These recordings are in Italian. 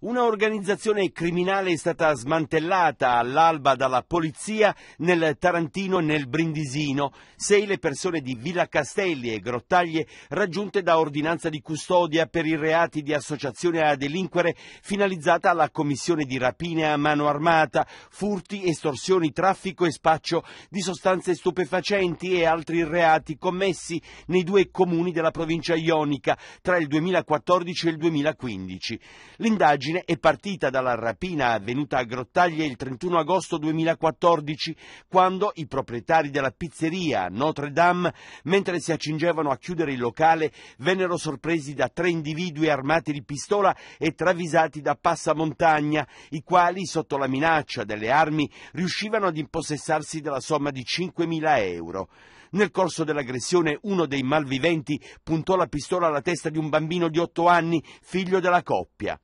Una organizzazione criminale è stata smantellata all'alba dalla polizia nel Tarantino e nel Brindisino. Sei le persone di Villa Castelli e Grottaglie raggiunte da ordinanza di custodia per i reati di associazione a delinquere finalizzata alla commissione di rapine a mano armata, furti, estorsioni, traffico e spaccio di sostanze stupefacenti e altri reati commessi nei due comuni della provincia ionica tra il 2014 e il 2015. L'indagine indagine è partita dalla rapina avvenuta a Grottaglie il 31 agosto 2014, quando i proprietari della pizzeria Notre Dame, mentre si accingevano a chiudere il locale, vennero sorpresi da tre individui armati di pistola e travisati da passamontagna, i quali, sotto la minaccia delle armi, riuscivano ad impossessarsi della somma di 5.000 euro. Nel corso dell'aggressione uno dei malviventi puntò la pistola alla testa di un bambino di otto anni, figlio della coppia.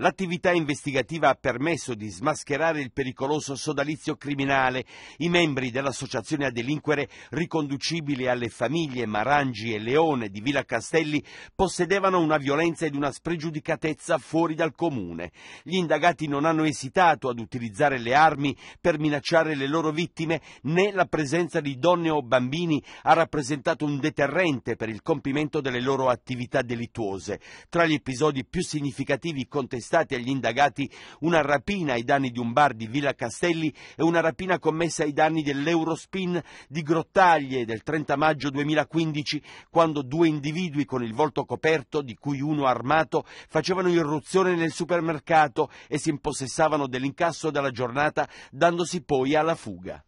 L'attività investigativa ha permesso di smascherare il pericoloso sodalizio criminale. I membri dell'associazione a delinquere, riconducibili alle famiglie Marangi e Leone di Villa Castelli, possedevano una violenza ed una spregiudicatezza fuori dal comune. Gli indagati non hanno esitato ad utilizzare le armi per minacciare le loro vittime, né la presenza di donne o bambini ha rappresentato un deterrente per il compimento delle loro attività delittuose. Tra gli episodi più significativi contestati contestati agli indagati una rapina ai danni di un bar di Villa Castelli e una rapina commessa ai danni dell'Eurospin di Grottaglie del 30 maggio 2015, quando due individui con il volto coperto, di cui uno armato, facevano irruzione nel supermercato e si impossessavano dell'incasso della giornata, dandosi poi alla fuga.